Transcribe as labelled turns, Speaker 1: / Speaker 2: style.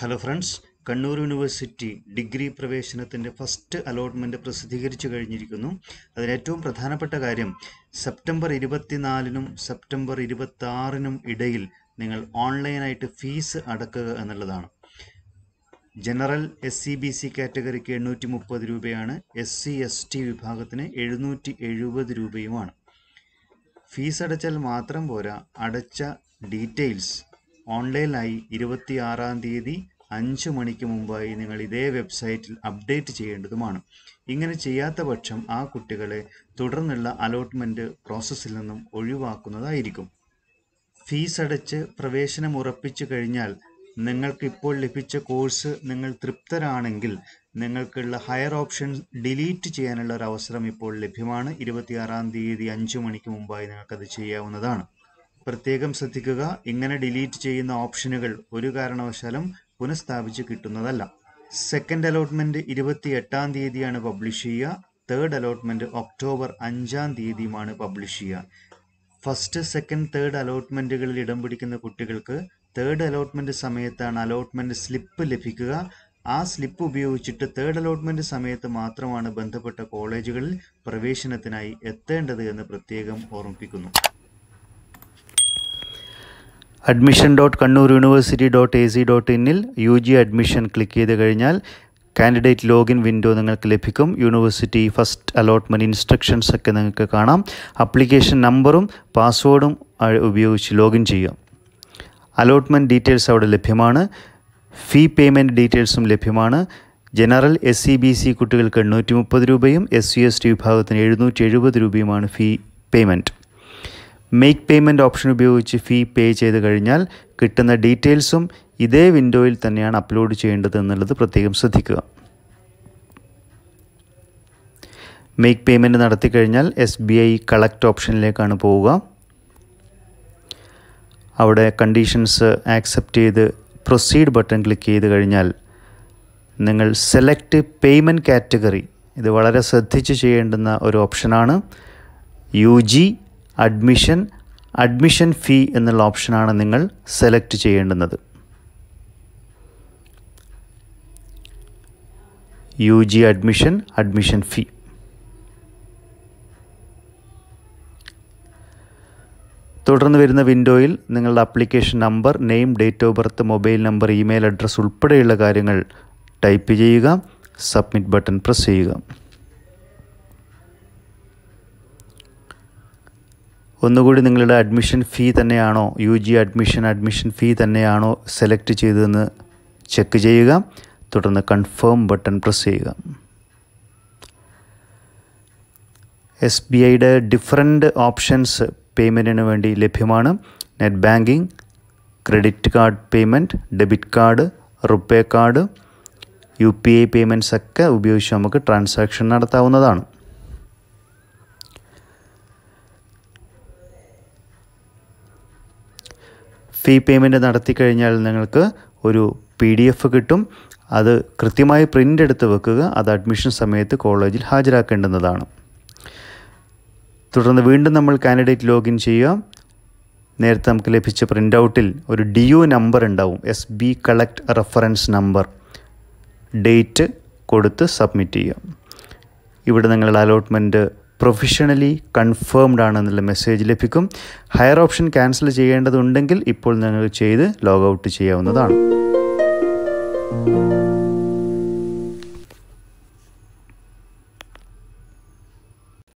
Speaker 1: hello friends Kannur university degree പ്രവേശനത്തിൻ്റെ first allotment പ്രസിദ്ധീകരിച്ചു കഴിഞ്ഞിരിക്കുന്നു അതിലേറ്റവും പ്രധാനപ്പെട്ട കാര്യം സെപ്റ്റംബർ ഇരുപത്തിനാലിനും സെപ്റ്റംബർ ആറിനും ഇടയിൽ നിങ്ങൾ ഓൺലൈനായിട്ട് ഫീസ് അടക്കുക എന്നുള്ളതാണ് general S C e B C കാറ്റഗറിക്ക് എണ്ണൂറ്റി മുപ്പത് രൂപയാണ് എസ് സി എസ് ടി വിഭാഗത്തിന് എഴുന്നൂറ്റി എഴുപത് രൂപയുമാണ് ഫീസ് അടച്ചാൽ മാത്രം പോരാ അടച്ച ഡീറ്റെയിൽസ് ഓൺലൈനായി ആറാം തീയതി അഞ്ച് മണിക്ക് മുമ്പായി നിങ്ങൾ ഇതേ വെബ്സൈറ്റിൽ അപ്ഡേറ്റ് ചെയ്യേണ്ടതുമാണ് ഇങ്ങനെ ചെയ്യാത്ത പക്ഷം ആ കുട്ടികളെ തുടർന്നുള്ള അലോട്ട്മെൻറ്റ് പ്രോസസ്സിൽ നിന്നും ഒഴിവാക്കുന്നതായിരിക്കും ഫീസ് അടച്ച് പ്രവേശനം ഉറപ്പിച്ചു കഴിഞ്ഞാൽ നിങ്ങൾക്ക് ഇപ്പോൾ ലഭിച്ച കോഴ്സ് നിങ്ങൾ തൃപ്തരാണെങ്കിൽ നിങ്ങൾക്കുള്ള ഹയർ ഓപ്ഷൻ ഡിലീറ്റ് ചെയ്യാനുള്ള ഒരു അവസരം ഇപ്പോൾ ലഭ്യമാണ് ഇരുപത്തിയാറാം തീയതി അഞ്ച് മണിക്ക് മുമ്പായി നിങ്ങൾക്കത് ചെയ്യാവുന്നതാണ് പ്രത്യേകം ശ്രദ്ധിക്കുക ഇങ്ങനെ ഡിലീറ്റ് ചെയ്യുന്ന ഓപ്ഷനുകൾ ഒരു കാരണവശാലും പുനഃസ്ഥാപിച്ച് കിട്ടുന്നതല്ല സെക്കൻഡ് അലോട്ട്മെന്റ് ഇരുപത്തി എട്ടാം തീയതിയാണ് പബ്ലിഷ് ചെയ്യുക തേർഡ് അലോട്ട്മെന്റ് ഒക്ടോബർ അഞ്ചാം തീയതിയുമാണ് പബ്ലിഷ് ചെയ്യുക ഫസ്റ്റ് സെക്കൻഡ് തേർഡ് അലോട്ട്മെന്റുകളിൽ ഇടം പിടിക്കുന്ന കുട്ടികൾക്ക് തേർഡ് അലോട്ട്മെന്റ് സമയത്താണ് അലോട്ട്മെന്റ് സ്ലിപ്പ് ലഭിക്കുക ആ സ്ലിപ്പ് ഉപയോഗിച്ചിട്ട് തേർഡ് അലോട്ട്മെന്റ് സമയത്ത് മാത്രമാണ് ബന്ധപ്പെട്ട കോളേജുകളിൽ പ്രവേശനത്തിനായി എത്തേണ്ടത് എന്ന് പ്രത്യേകം ഓർമ്മിപ്പിക്കുന്നു admission dot Kannur university dot A C dot ഇന്നിൽ യു ജി അഡ്മിഷൻ ക്ലിക്ക് ചെയ്ത് കഴിഞ്ഞാൽ കാൻഡിഡേറ്റ് ലോഗിൻ വിൻഡോ നിങ്ങൾക്ക് ലഭിക്കും യൂണിവേഴ്സിറ്റി ഫസ്റ്റ് അലോട്ട്മെൻറ്റ് ഇൻസ്ട്രക്ഷൻസ് ഒക്കെ നിങ്ങൾക്ക് കാണാം അപ്ലിക്കേഷൻ നമ്പറും പാസ്വേഡും ഉപയോഗിച്ച് ലോഗിൻ ചെയ്യുക അലോട്ട്മെൻറ്റ് ഡീറ്റെയിൽസ് അവിടെ ലഭ്യമാണ് ഫീ പേയ്മെൻറ്റ് ഡീറ്റെയിൽസും ലഭ്യമാണ് general S C B C കുട്ടികൾക്ക് എണ്ണൂറ്റി മുപ്പത് രൂപയും എസ് സി എസ് ടി വിഭാഗത്തിന് എഴുന്നൂറ്റി എഴുപത് രൂപയുമാണ് fee payment make payment option ഉപയോഗിച്ച് ഫീ പേ ചെയ്ത് കഴിഞ്ഞാൽ കിട്ടുന്ന ഡീറ്റെയിൽസും ഇതേ വിൻഡോയിൽ തന്നെയാണ് അപ്ലോഡ് ചെയ്യേണ്ടത് എന്നുള്ളത് പ്രത്യേകം ശ്രദ്ധിക്കുക മെയ്ക്ക് പേയ്മെൻറ്റ് കഴിഞ്ഞാൽ എസ് ബി ഐ കളക്ട് ഓപ്ഷനിലേക്കാണ് പോവുക അവിടെ കണ്ടീഷൻസ് ആക്സെപ്റ്റ് ചെയ്ത് പ്രൊസീഡ് ബട്ടൺ ക്ലിക്ക് ചെയ്ത് കഴിഞ്ഞാൽ നിങ്ങൾ സെലക്ട് പേയ്മെൻറ്റ് കാറ്റഗറി ഇത് വളരെ ശ്രദ്ധിച്ച് ചെയ്യേണ്ടുന്ന ഒരു ഓപ്ഷനാണ് U G admission admission fee എന്നുള്ള ഓപ്ഷനാണ് നിങ്ങൾ സെലക്ട് ചെയ്യേണ്ടുന്നത് U G admission admission fee തുടർന്ന് വരുന്ന വിൻഡോയിൽ നിങ്ങളുടെ application number name date of birth mobile number email address ഉൾപ്പെടെയുള്ള കാര്യങ്ങൾ ടൈപ്പ് ചെയ്യുക സബ്മിറ്റ് ബട്ടൺ പ്രസ് ചെയ്യുക ഒന്നുകൂടി നിങ്ങളുടെ അഡ്മിഷൻ ഫീ തന്നെയാണോ U G admission admission fee തന്നെയാണോ സെലക്ട് ചെയ്തതെന്ന് ചെക്ക് ചെയ്യുക തുടർന്ന് കൺഫേം ബട്ടൺ പ്രസ് ചെയ്യുക എസ് ബി ഐയുടെ ഡിഫറെൻ്റ് ഓപ്ഷൻസ് പേയ്മെൻറ്റിന് വേണ്ടി ലഭ്യമാണ് net banking credit card payment debit card RuPay card U P I payments ഒക്കെ ഉപയോഗിച്ച് നമുക്ക് ട്രാൻസാക്ഷൻ നടത്താവുന്നതാണ് ഫീ പേയ്മെൻറ്റ് നടത്തി കഴിഞ്ഞാൽ നിങ്ങൾക്ക് ഒരു പി ഡി എഫ് കിട്ടും അത് കൃത്യമായി പ്രിൻ്റ് എടുത്ത് വെക്കുക അത് അഡ്മിഷൻ സമയത്ത് കോളേജിൽ ഹാജരാക്കേണ്ടുന്നതാണ് തുടർന്ന് വീണ്ടും നമ്മൾ കാൻഡിഡേറ്റ് ലോഗിൻ ചെയ്യുക നേരത്തെ നമുക്ക് ലഭിച്ച പ്രിൻ്റ് ഔട്ടിൽ ഒരു ഡി യു നമ്പർ ഉണ്ടാവും S B collect reference number date കൊടുത്ത് സബ്മിറ്റ് ചെയ്യുക ഇവിടെ നിങ്ങളുടെ അലോട്ട്മെൻറ്റ് പ്രൊഫഷണലി കൺഫേംഡ് ആണെന്നുള്ള മെസ്സേജ് ലഭിക്കും ഹയർ ഓപ്ഷൻ ക്യാൻസൽ ചെയ്യേണ്ടതുണ്ടെങ്കിൽ ഇപ്പോൾ നിങ്ങൾ ചെയ്ത് ലോഗൌട്ട് ചെയ്യാവുന്നതാണ്